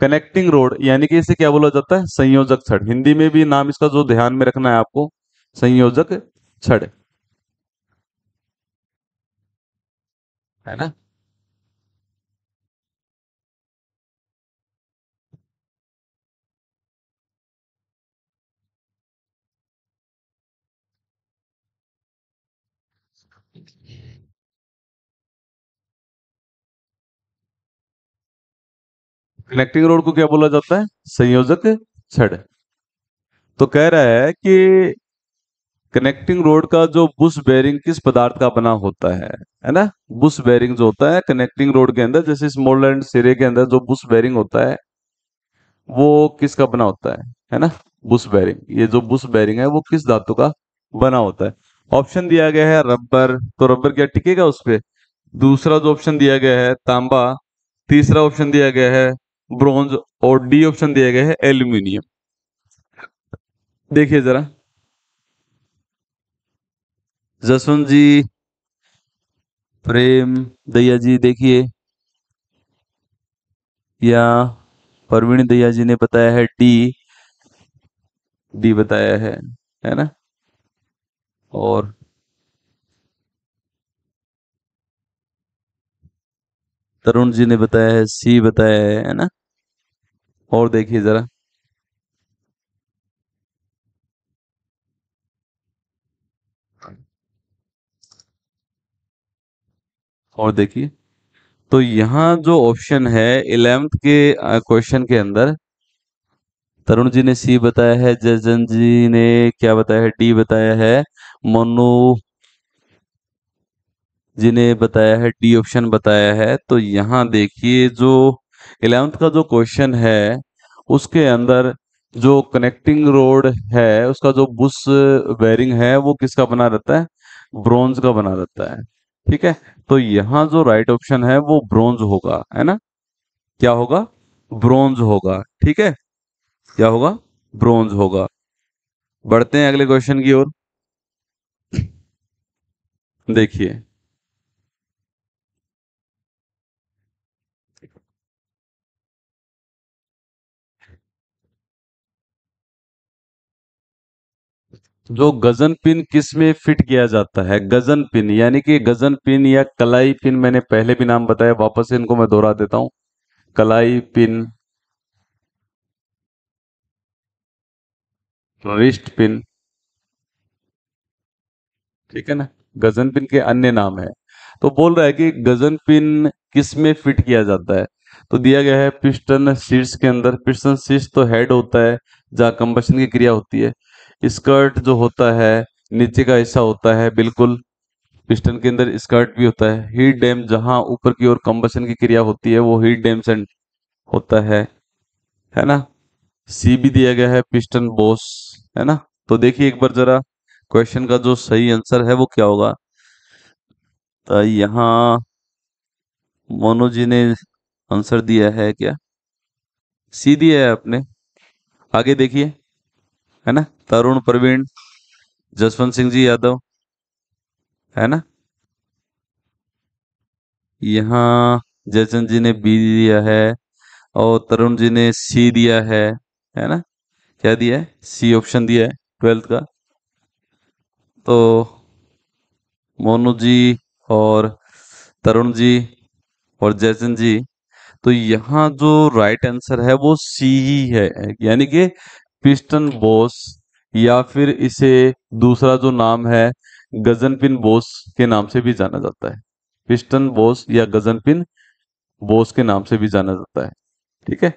connecting road यानी कि इसे क्या बोला जाता है संयोजक छड़ हिंदी में भी नाम इसका जो ध्यान में रखना है आपको संयोजक छड़ है ना कनेक्टिंग रोड को क्या बोला जाता है संयोजक छड़ तो कह रहा है कि कनेक्टिंग रोड का जो बुश बेरिंग किस पदार्थ का बना होता है है ना बुश बेरिंग जो होता है कनेक्टिंग रोड के अंदर जैसे स्मॉल एंड सिरे के अंदर जो बुश बेरिंग होता है वो किसका बना होता है है ना बुश बेरिंग ये जो बुश बेरिंग है वो किस धातु का बना होता है ऑप्शन दिया गया है रबर तो रबर क्या टिकेगा उस पर दूसरा जो ऑप्शन दिया गया है तांबा तीसरा ऑप्शन दिया गया है ब्रॉन्ज और डी ऑप्शन दिया गया है एल्यूमिनियम देखिए जरा जसवंत जी प्रेम दैया जी देखिए या परवीण दैया जी ने बताया है डी डी बताया है है ना और तरुण जी ने बताया है सी बताया है है ना और देखिए ज़रा और देखिए तो यहां जो ऑप्शन है इलेवंथ के क्वेश्चन के अंदर तरुण जी ने सी बताया है जजन जी ने क्या बताया है डी बताया है मोनू जी ने बताया है डी ऑप्शन बताया है तो यहां देखिए जो इलेवंथ का जो क्वेश्चन है उसके अंदर जो कनेक्टिंग रोड है उसका जो बुश बेरिंग है वो किसका बना रहता है ब्रोंज का बना रहता है ठीक है तो यहाँ जो राइट ऑप्शन है वो ब्रोंज होगा है ना क्या होगा ब्रोंज होगा ठीक है क्या होगा ब्रोंज होगा बढ़ते हैं अगले क्वेश्चन की ओर देखिए जो गजन पिन किस में फिट किया जाता है गजन पिन यानी कि गजन पिन या कलाई पिन मैंने पहले भी नाम बताया वापस से इनको मैं दोहरा देता हूं कलाई पिन रिस्ट पिन ठीक है ना गजन पिन के अन्य नाम है तो बोल रहा है कि गजन पिन किस में फिट किया जाता है तो दिया गया है पिस्टन शीर्ष के अंदर पिस्टन शीर्ष तो हेड होता है जहां कंबशन की क्रिया होती है स्कर्ट जो होता है नीचे का हिस्सा होता है बिल्कुल पिस्टन के अंदर स्कर्ट भी होता है हीट डैम जहां ऊपर की ओर कंबसन की क्रिया होती है वो हीट डैम सेंट होता है है ना सी भी दिया गया है पिस्टन बोस है ना तो देखिए एक बार जरा क्वेश्चन का जो सही आंसर है वो क्या होगा तो यहाँ मनोज जी ने आंसर दिया है क्या सी दिया है आपने आगे देखिए है ना तरुण प्रवीण जसवंत सिंह जी यादव है ना यहाँ जयचंद जी ने बी दिया है और तरुण जी ने सी दिया है है ना क्या दिया है सी ऑप्शन दिया है ट्वेल्थ का तो मोनू जी और तरुण जी और जयचंद जी तो यहाँ जो राइट आंसर है वो सी ही है यानी कि पिस्टन बोस या फिर इसे दूसरा जो नाम है गजन पिन बोस के नाम से भी जाना जाता है पिस्टन बोस या गजन पिन बोस के नाम से भी जाना जाता है ठीक है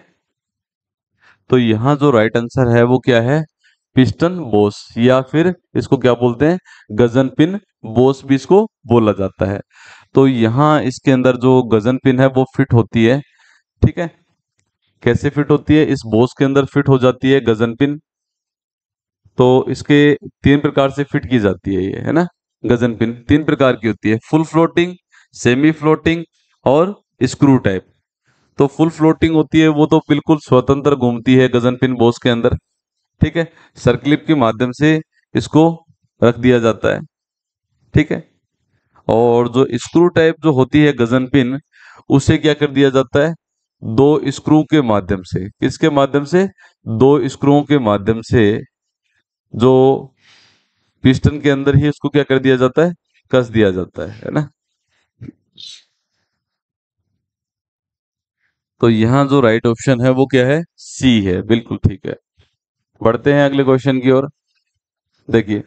तो यहां जो राइट आंसर है वो क्या है पिस्टन बोस या फिर इसको क्या बोलते हैं गजन पिन बोस भी इसको बोला जाता है तो यहां इसके अंदर जो गजन पिन है वो फिट होती है ठीक है कैसे फिट होती है इस बोस के अंदर फिट हो जाती है गजन पिन तो इसके तीन प्रकार से फिट की जाती है ये है ना गजन पिन तीन प्रकार की होती है फुल फ्लोटिंग सेमी फ्लोटिंग और स्क्रू टाइप तो फुल फ्लोटिंग होती है वो तो बिल्कुल स्वतंत्र घूमती है गजन पिन बोस के अंदर ठीक है सर्कलिप के माध्यम से इसको रख दिया जाता है ठीक है और जो स्क्रू टाइप जो होती है गजन पिन उसे क्या कर दिया जाता है दो स्क्रू के माध्यम से किसके माध्यम से दो स्क्रू के माध्यम से जो पिस्टन के अंदर ही उसको क्या कर दिया जाता है कस दिया जाता है है ना तो यहां जो राइट ऑप्शन है वो क्या है सी है बिल्कुल ठीक है बढ़ते हैं अगले क्वेश्चन की ओर देखिए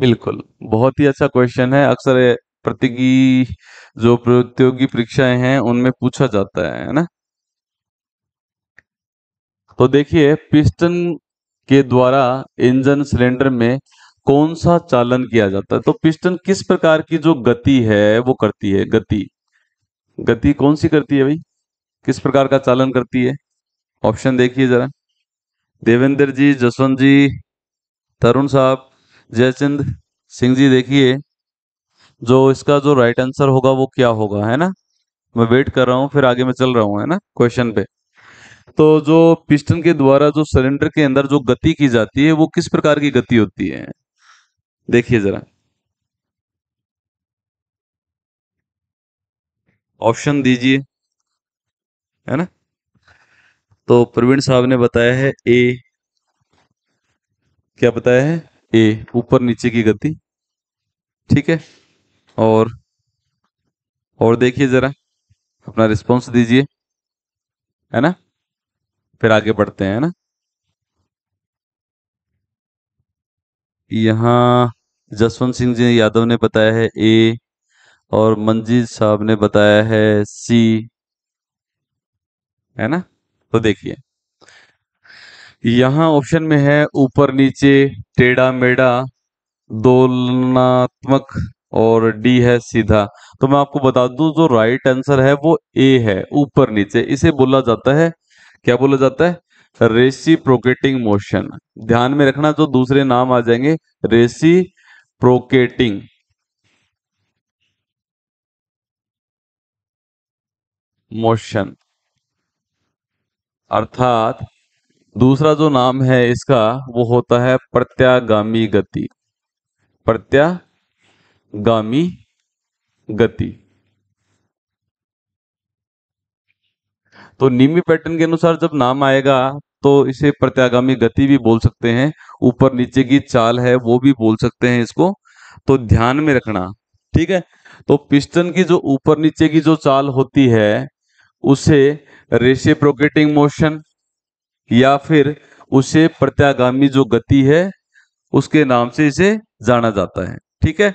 बिल्कुल बहुत ही अच्छा क्वेश्चन है अक्सर प्रतिगी जो प्रतियोगी परीक्षाएं हैं उनमें पूछा जाता है ना तो देखिए पिस्टन के द्वारा इंजन सिलेंडर में कौन सा चालन किया जाता है तो पिस्टन किस प्रकार की जो गति है वो करती है गति गति कौन सी करती है भाई किस प्रकार का चालन करती है ऑप्शन देखिए जरा देवेंद्र जी जसवंत जी तरुण साहब जयचंद सिंह जी देखिए जो इसका जो राइट आंसर होगा वो क्या होगा है ना मैं वेट कर रहा हूँ फिर आगे मैं चल रहा हूँ है ना क्वेश्चन पे तो जो पिस्टन के द्वारा जो सिलेंडर के अंदर जो गति की जाती है वो किस प्रकार की गति होती है देखिए जरा ऑप्शन दीजिए है ना तो प्रवीण साहब ने बताया है ए क्या बताया है ए ऊपर नीचे की गति ठीक है और और देखिए ज़रा अपना रिस्पॉन्स दीजिए है ना फिर आगे बढ़ते हैं ना यहाँ जसवंत सिंह जी यादव ने बताया है ए और मंजीत साहब ने बताया है सी है ना तो देखिए यहाँ ऑप्शन में है ऊपर नीचे टेढ़ा मेढ़ा दोलनात्मक और डी है सीधा तो मैं आपको बता दूं जो राइट आंसर है वो ए है ऊपर नीचे इसे बोला जाता है क्या बोला जाता है रेसी प्रोकेटिंग मोशन ध्यान में रखना जो दूसरे नाम आ जाएंगे रेसी प्रोकेटिंग मोशन अर्थात दूसरा जो नाम है इसका वो होता है प्रत्यागामी गति प्रत्या गामी गति तो निमी पैटर्न के अनुसार जब नाम आएगा तो इसे प्रत्यागामी गति भी बोल सकते हैं ऊपर नीचे की चाल है वो भी बोल सकते हैं इसको तो ध्यान में रखना ठीक है तो पिस्टन की जो ऊपर नीचे की जो चाल होती है उसे रेसिप्रोकेटिंग मोशन या फिर उसे प्रत्यागामी जो गति है उसके नाम से इसे जाना जाता है ठीक है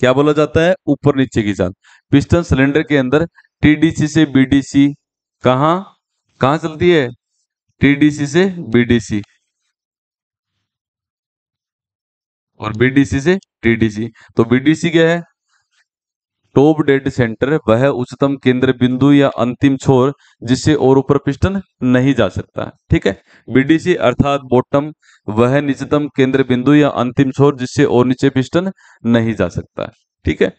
क्या बोला जाता है ऊपर नीचे की जान पिस्टन सिलेंडर के अंदर टीडीसी से बीडीसी कहा कहां चलती है टीडीसी से बीडीसी और बीडीसी से टीडीसी तो बीडीसी क्या है टोप डेड सेंटर वह उच्चतम केंद्र बिंदु या अंतिम छोर जिससे और ऊपर पिस्टन नहीं जा सकता ठीक है बीडीसी अर्थात बॉटम वह निचतम केंद्र बिंदु या अंतिम छोर जिससे और नीचे पिस्टन नहीं जा सकता ठीक है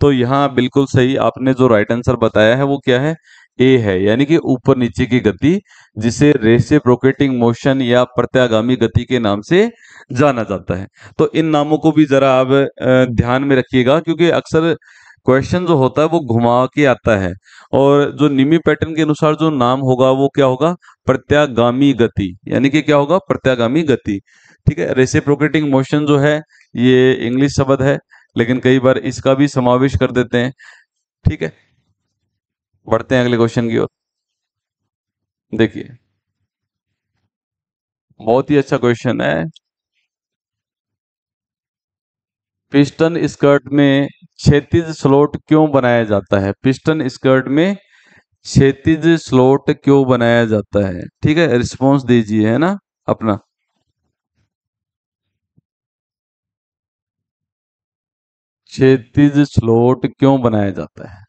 तो यहाँ बिल्कुल सही आपने जो राइट आंसर बताया है वो क्या है ए है यानी कि ऊपर नीचे की गति जिसे रेसे प्रोकेटिंग मोशन या प्रत्यागामी गति के नाम से जाना जाता है तो इन नामों को भी जरा आप ध्यान में रखिएगा क्योंकि अक्सर क्वेश्चन जो होता है वो घुमा के आता है और जो निमी पैटर्न के अनुसार जो नाम होगा वो क्या होगा प्रत्यागामी गति यानी कि क्या होगा प्रत्यागामी गति ठीक है रेसिप्रोकेटिंग मोशन जो है ये इंग्लिश शब्द है लेकिन कई बार इसका भी समावेश कर देते हैं ठीक है बढ़ते हैं अगले क्वेश्चन की ओर देखिए बहुत ही अच्छा क्वेश्चन है पिस्टन स्कर्ट में छेतीज स्लोट क्यों बनाया जाता है पिस्टन स्कर्ट में छेतीज स्लोट क्यों बनाया जाता है ठीक है रिस्पॉन्स दीजिए है ना अपना छेतीज स्लोट क्यों बनाया जाता है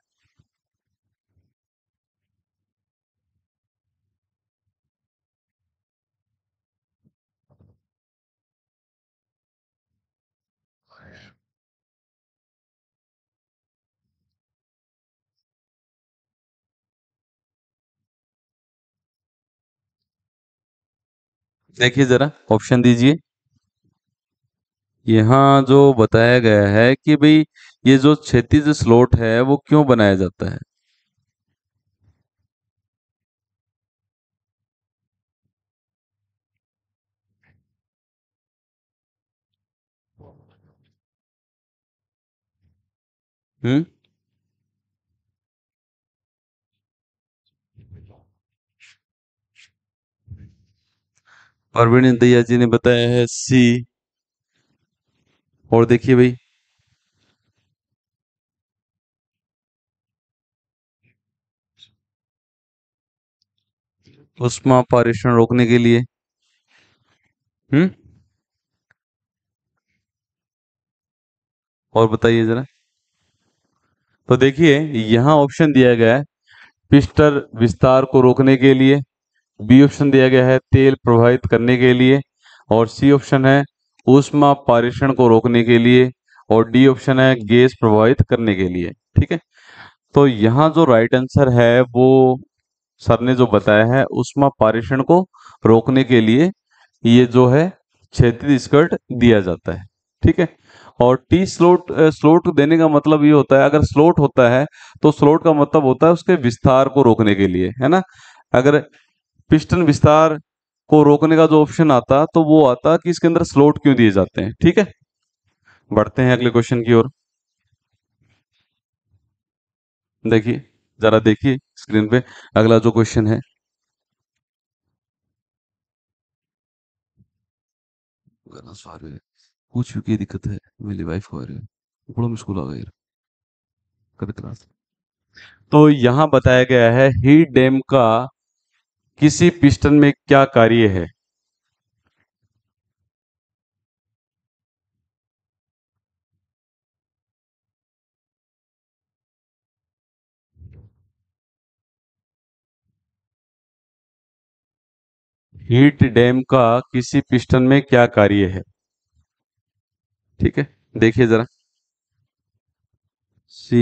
देखिए जरा ऑप्शन दीजिए यहाँ जो बताया गया है कि भाई ये जो क्षेत्रीय स्लोट है वो क्यों बनाया जाता है हम्म और वीरेंद्र दैया जी ने बताया है सी और देखिए भाई उष्मा पारेषण रोकने के लिए हम्म और बताइए जरा तो देखिए यहां ऑप्शन दिया गया है पिस्टर विस्तार को रोकने के लिए बी ऑप्शन दिया गया है तेल प्रभावित करने के लिए और सी ऑप्शन है उष्मा पारिषण को रोकने के लिए और डी ऑप्शन है गैस प्रभावित करने के लिए ठीक है तो यहाँ जो राइट आंसर है वो सर ने जो बताया है उष्मा पारिषण को रोकने के लिए ये जो है क्षेत्रीय स्कर्ट दिया जाता है ठीक है और टी स्लोट स्लोट देने का मतलब ये होता है अगर स्लोट होता है तो स्लोट का मतलब होता है उसके विस्तार को रोकने के लिए है ना अगर पिस्टन विस्तार को रोकने का जो ऑप्शन आता तो वो आता कि इसके अंदर स्लोट क्यों दिए जाते हैं ठीक है बढ़ते हैं अगले क्वेश्चन की ओर देखिए जरा देखिए स्क्रीन पे अगला जो क्वेश्चन है सॉरी कुछ की दिक्कत है मेरी वाइफ को आ रही है मुश्किल आ गई कभी तो यहां बताया गया है ही डैम का किसी पिस्टन में क्या कार्य है हीट डैम का किसी पिस्टन में क्या कार्य है ठीक है देखिए जरा सी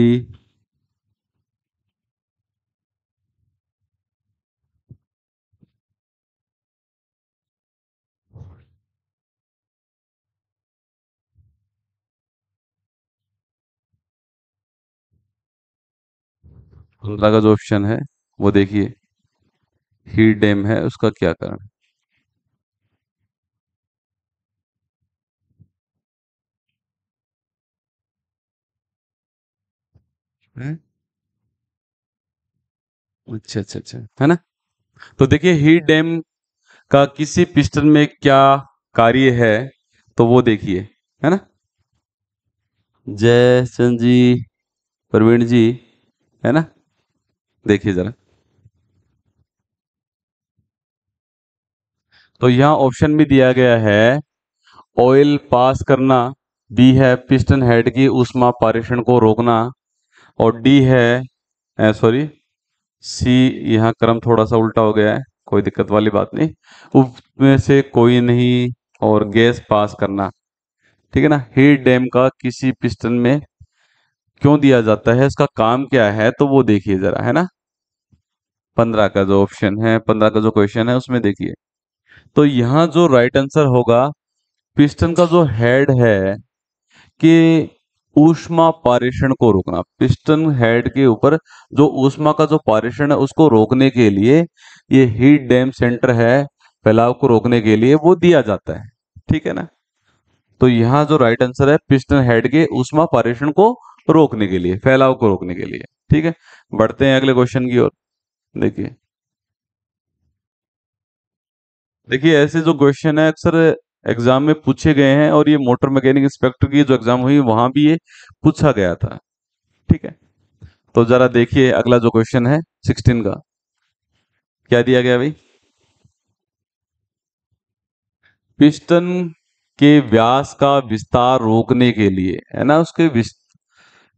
पंद्रह का जो ऑप्शन है वो देखिए हीट डैम है उसका क्या कारण अच्छा अच्छा अच्छा है ना तो देखिए हीट डैम का किसी पिस्टन में क्या कार्य है तो वो देखिए है ना जय चंद जी प्रवीण जी है ना देखिए जरा तो यहां ऑप्शन भी दिया गया है ऑयल पास करना बी है पिस्टन हेड की उष्मा पारेषण को रोकना और डी है सॉरी सी यहां क्रम थोड़ा सा उल्टा हो गया है कोई दिक्कत वाली बात नहीं उसमें से कोई नहीं और गैस पास करना ठीक है ना हीट डैम का किसी पिस्टन में क्यों दिया जाता है इसका काम क्या है तो वो देखिए जरा है ना पंद्रह का जो ऑप्शन है पंद्रह का जो क्वेश्चन है उसमें देखिए तो यहाँ जो राइट आंसर होगा पिस्टन का जो हेड है कि ऊष्मा पारेषण को रोकना पिस्टन हेड के ऊपर जो ऊष्मा का जो पारेषण है उसको रोकने के लिए ये हीट डैम सेंटर है फैलाव को रोकने के लिए वो दिया जाता है ठीक है ना तो यहां जो राइट आंसर है पिस्टन हेड के ऊष्मा पारेषण को रोकने के लिए फैलाव को रोकने के लिए ठीक है बढ़ते हैं अगले क्वेश्चन की ओर देखिए देखिए ऐसे जो क्वेश्चन है अक्सर एग्जाम में पूछे गए हैं और ये मोटर मैकेनिक इंस्पेक्टर की जो एग्जाम हुई वहां भी ये पूछा गया था ठीक है तो जरा देखिए अगला जो क्वेश्चन है सिक्सटीन का क्या दिया गया भाई पिस्टन के व्यास का विस्तार रोकने के लिए है ना उसके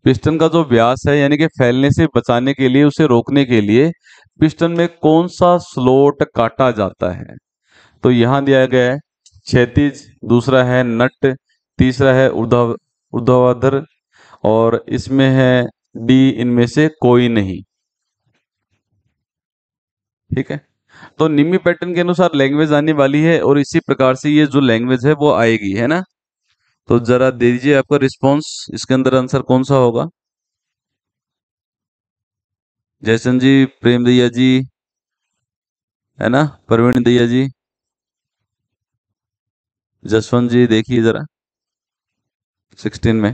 पिस्टन का जो व्यास है यानी कि फैलने से बचाने के लिए उसे रोकने के लिए पिस्टन में कौन सा स्लोट काटा जाता है तो यहां दिया गया है क्षैतिज दूसरा है नट तीसरा है उर्धव उर्ध्वाधर और इसमें है डी इनमें से कोई नहीं ठीक है तो निमी पैटर्न के अनुसार लैंग्वेज आने वाली है और इसी प्रकार से ये जो लैंग्वेज है वो आएगी है ना तो जरा दे दीजिए आपका रिस्पॉन्स इसके अंदर आंसर कौन सा होगा जयसन जी प्रेम दैया जी है ना प्रवीण दैया जी जसवंत जी देखिए जरा सिक्सटीन में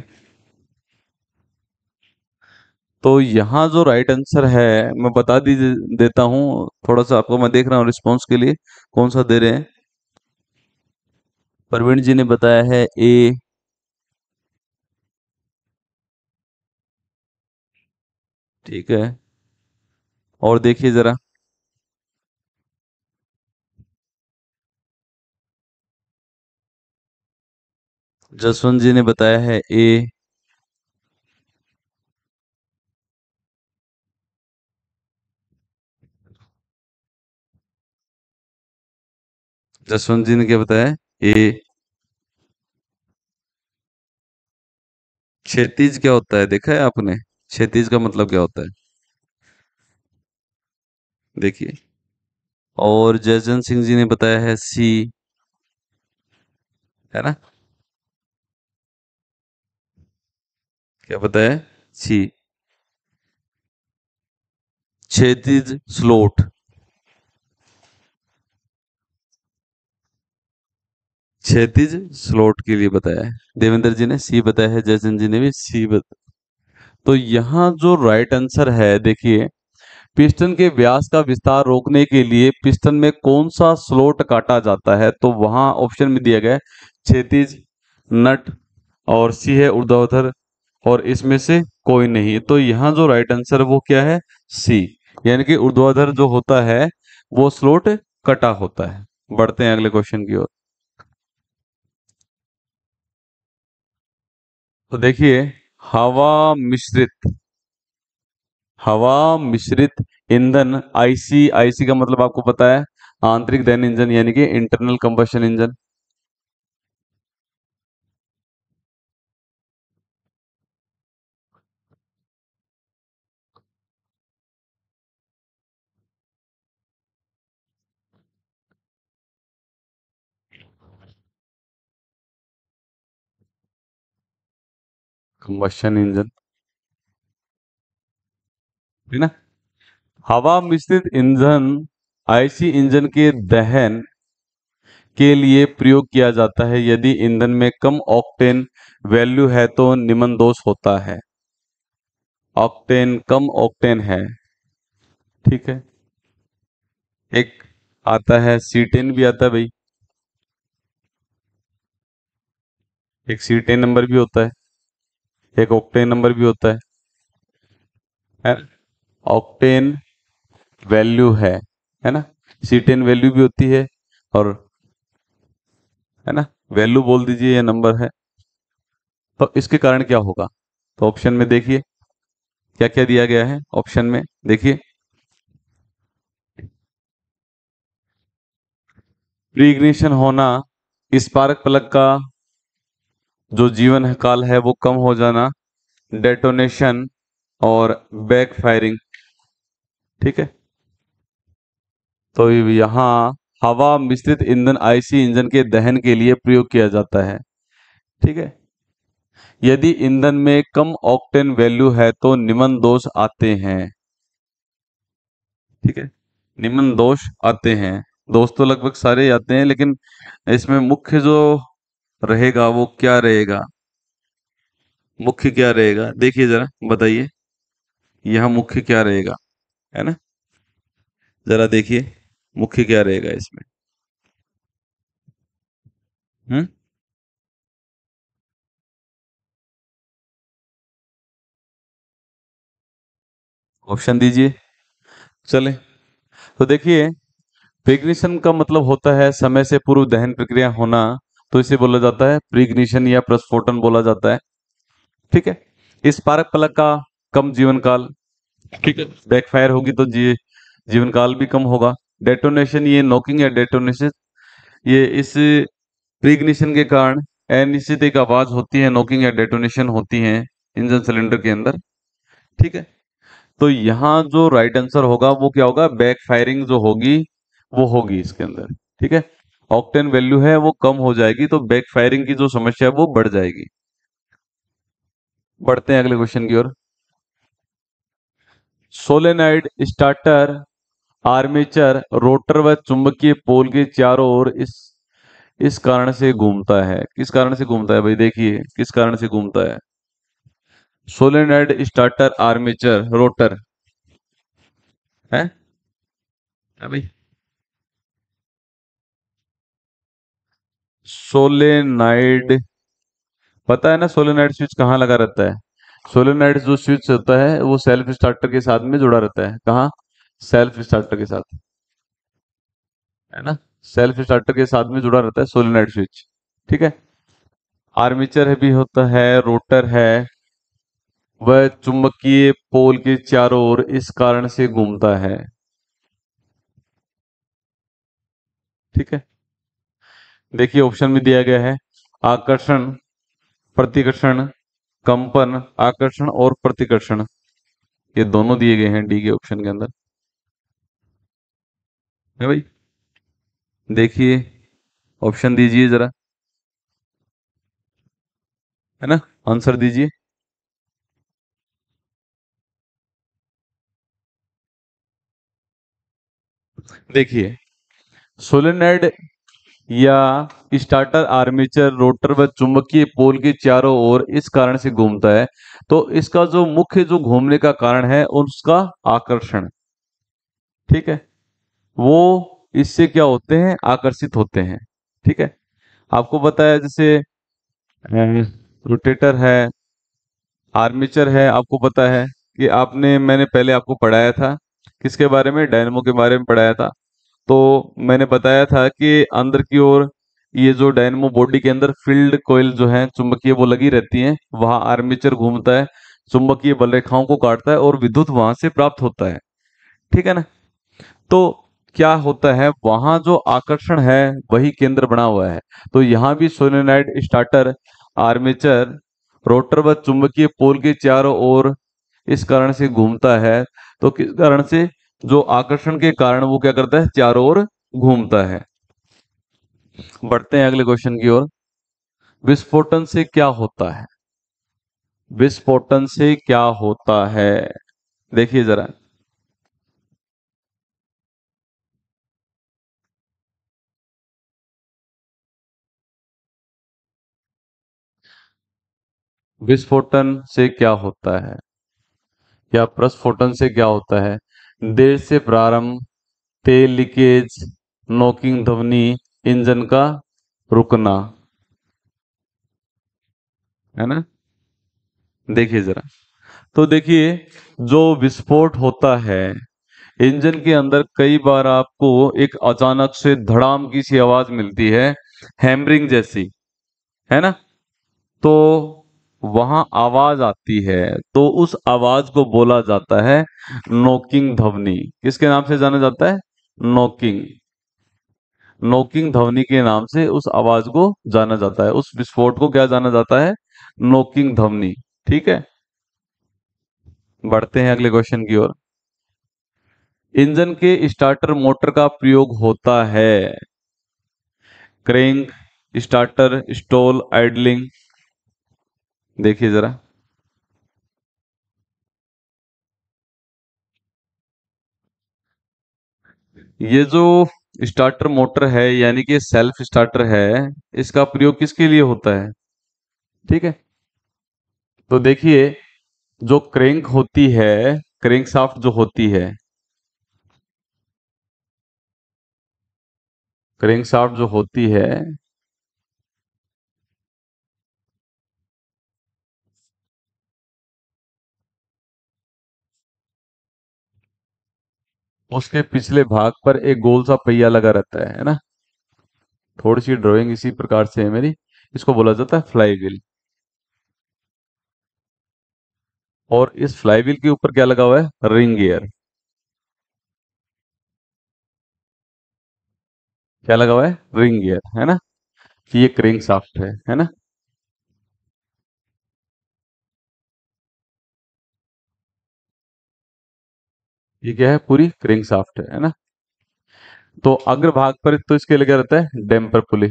तो यहां जो राइट आंसर है मैं बता दी देता हूं थोड़ा सा आपको मैं देख रहा हूँ रिस्पॉन्स के लिए कौन सा दे रहे हैं प्रवीण जी ने बताया है ए ठीक है और देखिए जरा जसवंत जी ने बताया है ए जसवंत जी ने क्या बताया ए क्षेत्रीज क्या होता है देखा है आपने क्षतिज का मतलब क्या होता है देखिए और जयचंद सिंह जी ने बताया है सी है ना क्या बताया सी क्षैतिज स्लोट क्षैतिज स्लोट के लिए बताया है देवेंद्र जी ने सी बताया है जयचंद जी ने भी सी बताया तो यहाँ जो राइट आंसर है देखिए पिस्टन के व्यास का विस्तार रोकने के लिए पिस्टन में कौन सा स्लोट काटा जाता है तो वहां ऑप्शन में दिया गया है नट और सी है उर्ध्वाधर और इसमें से कोई नहीं तो यहाँ जो राइट आंसर वो क्या है सी यानी कि उर्ध्वाधर जो होता है वो स्लोट कटा होता है बढ़ते हैं अगले क्वेश्चन की ओर तो देखिए हवा मिश्रित हवा मिश्रित ईंधन आईसी आईसी का मतलब आपको पता है आंतरिक दहन इंजन यानी कि internal combustion engine combustion engine ठीक ना हवा मिश्रित इंजन आईसी इंजन के दहन के लिए प्रयोग किया जाता है यदि ईंधन में कम ऑक्टेन वैल्यू है तो निमन दोष होता है ऑक्टेन कम ऑक्टेन है ठीक है एक आता है सी टेन भी आता है भाई एक सी टेन नंबर भी होता है एक ऑक्टेन नंबर भी होता है ऑक्टेन वैल्यू है है ना टेन वैल्यू भी होती है और है ना वैल्यू बोल दीजिए ये नंबर है तो इसके कारण क्या होगा तो ऑप्शन में देखिए क्या क्या दिया गया है ऑप्शन में देखिए प्री इग्निशन होना स्पार्क प्लग का जो जीवन काल है वो कम हो जाना डेटोनेशन और बैक फायरिंग ठीक है तो यहां हवा मिश्रित ईंधन आईसी इंजन के दहन के लिए प्रयोग किया जाता है ठीक है यदि ईंधन में कम ऑक्टेन वैल्यू है तो निम्न दोष आते हैं ठीक है निम्न दोष आते हैं दोस्तों तो लगभग सारे आते हैं लेकिन इसमें मुख्य जो रहेगा वो क्या रहेगा मुख्य क्या रहेगा देखिए जरा बताइए यह मुख्य क्या रहेगा है ना जरा देखिए मुख्य क्या रहेगा इसमें हम्म ऑप्शन दीजिए चले तो देखिए का मतलब होता है समय से पूर्व दहन प्रक्रिया होना तो इसे बोला जाता है प्रिग्निशन या प्रस्फोटन बोला जाता है ठीक है इस पारक पलक का कम जीवन काल ठीक है बैकफायर होगी तो जी, जीवन काल भी कम होगा डेटोनेशन ये नॉकिंग या डेटोनेशन ये इस प्रिग्निशन के कारण अनिश्चित एक आवाज होती है नॉकिंग या डेटोनेशन होती है इंजन सिलेंडर के अंदर ठीक है तो यहाँ जो राइट आंसर होगा वो क्या होगा बैक फायरिंग जो होगी वो होगी इसके अंदर ठीक है ऑक्टेन वैल्यू है वो कम हो जाएगी तो बैक फायरिंग की जो समस्या है वो बढ़ जाएगी बढ़ते हैं अगले क्वेश्चन की ओर सोलेनाइड स्टार्टर आर्मेचर रोटर व चुंबकीय पोल के चारों ओर इस इस कारण से घूमता है किस कारण से घूमता है भाई देखिए किस कारण से घूमता है सोलेनाइड स्टार्टर आर्मेचर रोटर है भाई सोलेनाइड पता है ना सोलेनाइड स्विच कहाँ लगा रहता है सोलेनाइड जो स्विच होता है वो सेल्फ स्टार्टर के साथ में जुड़ा रहता है कहा सेल्फ स्टार्टर के साथ है ना सेल्फ स्टार्टर के साथ में जुड़ा रहता है सोलेनाइड स्विच ठीक है आर्मीचर भी होता है रोटर है वह चुंबकीय पोल के चारों ओर इस कारण से घूमता है ठीक है देखिए ऑप्शन में दिया गया है आकर्षण प्रतिकर्षण कंपन आकर्षण और प्रतिकर्षण ये दोनों दिए गए हैं डी के ऑप्शन के अंदर है भाई देखिए ऑप्शन दीजिए जरा है ना आंसर दीजिए देखिए सोलेनाइड या स्टार्टर आर्मेचर रोटर व चुंबकीय पोल के चारों ओर इस कारण से घूमता है तो इसका जो मुख्य जो घूमने का कारण है उसका आकर्षण ठीक है वो इससे क्या होते हैं आकर्षित होते हैं ठीक है आपको बताया जैसे रोटेटर है आर्मेचर है आपको पता है कि आपने मैंने पहले आपको पढ़ाया था किसके बारे में डायनमो के बारे में पढ़ाया था तो मैंने बताया था कि अंदर की ओर ये जो डायनमो बॉडी के अंदर फील्ड कोयल जो है चुंबकीय वो लगी रहती है वहां आर्मेचर घूमता है चुंबकीय बल रेखाओं को काटता है और विद्युत वहां से प्राप्त होता है ठीक है ना तो क्या होता है वहां जो आकर्षण है वही केंद्र बना हुआ है तो यहाँ भी सोनेनाइड स्टार्टर आर्मेचर रोटर व चुंबकीय पोल के चारों ओर इस कारण से घूमता है तो किस कारण से जो आकर्षण के कारण वो क्या करता है चारों ओर घूमता है बढ़ते हैं अगले क्वेश्चन की ओर विस्फोटन से क्या होता है विस्फोटन से क्या होता है देखिए जरा विस्फोटन से क्या होता है या प्रस्फोटन से क्या होता है देर से प्रारंभ तेल लीकेज नोकिंग ध्वनि इंजन का रुकना है ना देखिए जरा तो देखिए जो विस्फोट होता है इंजन के अंदर कई बार आपको एक अचानक से धड़ाम की सी आवाज मिलती है हैमरिंग जैसी है ना तो वहां आवाज आती है तो उस आवाज को बोला जाता है नोकिंग ध्वनि किसके नाम से जाना जाता है नोकिंग नोकिंग ध्वनि के नाम से उस आवाज को जाना जाता है उस विस्फोट को क्या जाना जाता है नोकिंग ध्वनि ठीक है बढ़ते हैं अगले क्वेश्चन की ओर इंजन के स्टार्टर मोटर का प्रयोग होता है क्रेंग स्टार्टर स्टोल आइडलिंग देखिए जरा ये जो स्टार्टर मोटर है यानी कि सेल्फ स्टार्टर है इसका प्रयोग किसके लिए होता है ठीक है तो देखिए जो क्रेंक होती है क्रेंक साफ्ट जो होती है क्रेंक साफ्ट जो होती है उसके पिछले भाग पर एक गोल सा पहिया लगा रहता है है ना थोड़ी सी ड्राइंग इसी प्रकार से है मेरी इसको बोला जाता है फ्लाई व्हील और इस फ्लाई व्हील के ऊपर क्या लगा हुआ है रिंग गियर क्या लगा हुआ है रिंग गियर है ना ये क्रिंग साफ्ट है है ना ये क्या है पूरी क्रिंग साफ्ट है, ना तो अग्र भाग पर तो इसके लिए क्या रहता है डेम्पर पुली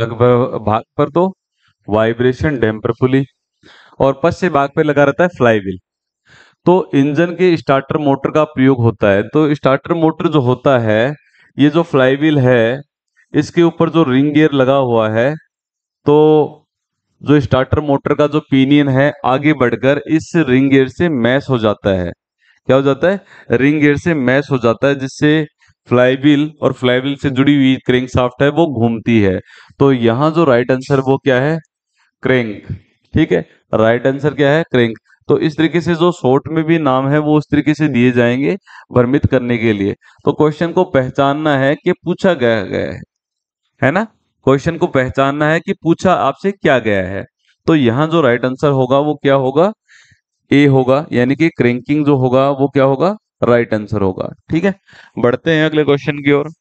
भाग पर तो वाइब्रेशन डेम्पर पुली और पश्चिम भाग पर लगा रहता है व्हील तो इंजन के स्टार्टर मोटर का प्रयोग होता है तो स्टार्टर मोटर जो होता है ये जो व्हील है इसके ऊपर जो रिंग गियर लगा हुआ है तो जो स्टार्टर मोटर का जो पिनियन है आगे बढ़कर इस रिंग गेयर से मैश हो जाता है क्या हो जाता है रिंग गेयर से मैश हो जाता है जिससे फ्लाईव्हील और फ्लाईव्हील से जुड़ी हुई क्रेंक साफ्ट है वो घूमती है तो यहाँ जो राइट आंसर वो क्या है क्रेंक ठीक है राइट आंसर क्या है क्रेंक तो इस तरीके से जो शॉर्ट में भी नाम है वो उस तरीके से दिए जाएंगे भ्रमित करने के लिए तो क्वेश्चन को पहचानना है कि पूछा गया गया है है ना क्वेश्चन को पहचानना है कि पूछा आपसे क्या गया है तो यहाँ जो राइट आंसर होगा वो क्या होगा ए होगा यानी कि क्रैंकिंग जो होगा वो क्या होगा राइट आंसर होगा ठीक है बढ़ते हैं अगले क्वेश्चन की ओर